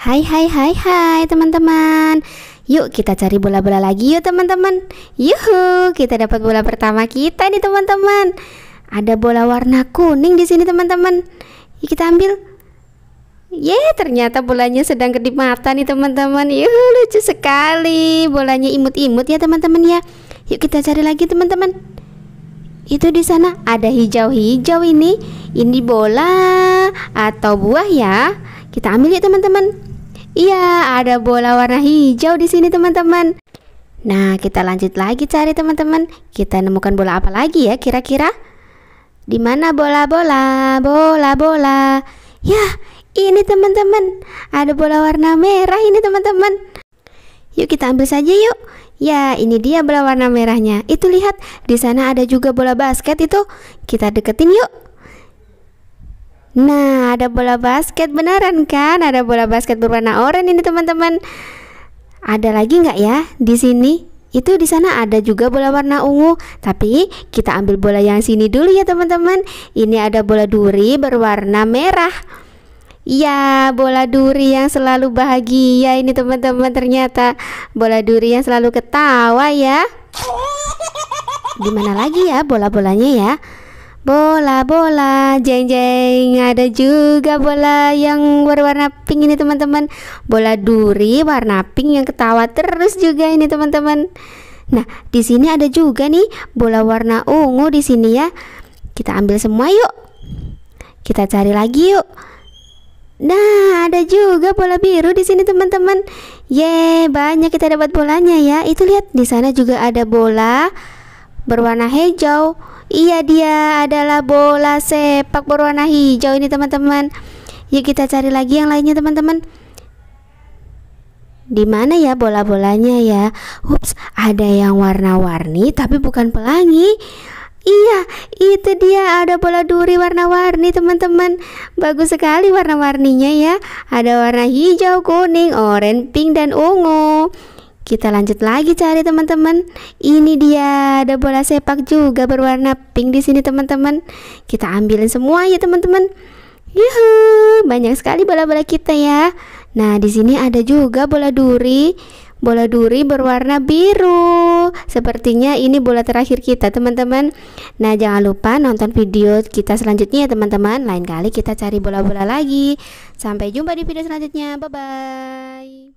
Hai hai hai hai teman-teman Yuk kita cari bola-bola lagi yuk teman-teman Yuhu kita dapat bola pertama kita nih teman-teman Ada bola warna kuning di sini teman-teman Yuk kita ambil Ye, yeah, ternyata bolanya sedang kedip mata nih teman-teman Yuhu lucu sekali Bolanya imut-imut ya teman-teman ya Yuk kita cari lagi teman-teman Itu di sana ada hijau-hijau ini Ini bola atau buah ya Kita ambil ya teman-teman Iya, ada bola warna hijau di sini teman-teman. Nah, kita lanjut lagi cari teman-teman. Kita nemukan bola apa lagi ya kira-kira? Di mana bola-bola? Bola-bola. Ya, ini teman-teman. Ada bola warna merah ini teman-teman. Yuk kita ambil saja yuk. Ya, ini dia bola warna merahnya. Itu lihat, di sana ada juga bola basket itu. Kita deketin yuk. Nah, ada bola basket beneran kan? Ada bola basket berwarna oranye ini teman-teman. Ada lagi nggak ya di sini? Itu di sana ada juga bola warna ungu, tapi kita ambil bola yang sini dulu ya teman-teman. Ini ada bola duri berwarna merah. Ya, bola duri yang selalu bahagia ini teman-teman ternyata bola duri yang selalu ketawa ya. Di mana lagi ya bola-bolanya ya? bola bola jeng jeng ada juga bola yang berwarna pink ini teman-teman bola duri warna pink yang ketawa terus juga ini teman-teman nah di sini ada juga nih bola warna ungu di sini ya kita ambil semua yuk kita cari lagi yuk Nah, ada juga bola biru di sini teman-teman. Ye, banyak kita dapat bolanya ya. Itu lihat di sana juga ada bola berwarna hijau. Iya dia adalah bola sepak berwarna hijau ini teman-teman. Yuk kita cari lagi yang lainnya teman-teman. Di mana ya bola-bolanya ya? Ups, ada yang warna-warni tapi bukan pelangi. Iya, itu dia ada bola duri warna-warni teman-teman Bagus sekali warna-warninya ya Ada warna hijau, kuning, oranye, pink, dan ungu kita lanjut lagi cari teman-teman. Ini dia ada bola sepak juga berwarna pink di sini teman-teman. Kita ambilin semua ya teman-teman. Yuhu, banyak sekali bola-bola kita ya. Nah, di sini ada juga bola duri. Bola duri berwarna biru. Sepertinya ini bola terakhir kita, teman-teman. Nah, jangan lupa nonton video kita selanjutnya ya, teman-teman. Lain kali kita cari bola-bola lagi. Sampai jumpa di video selanjutnya. Bye bye.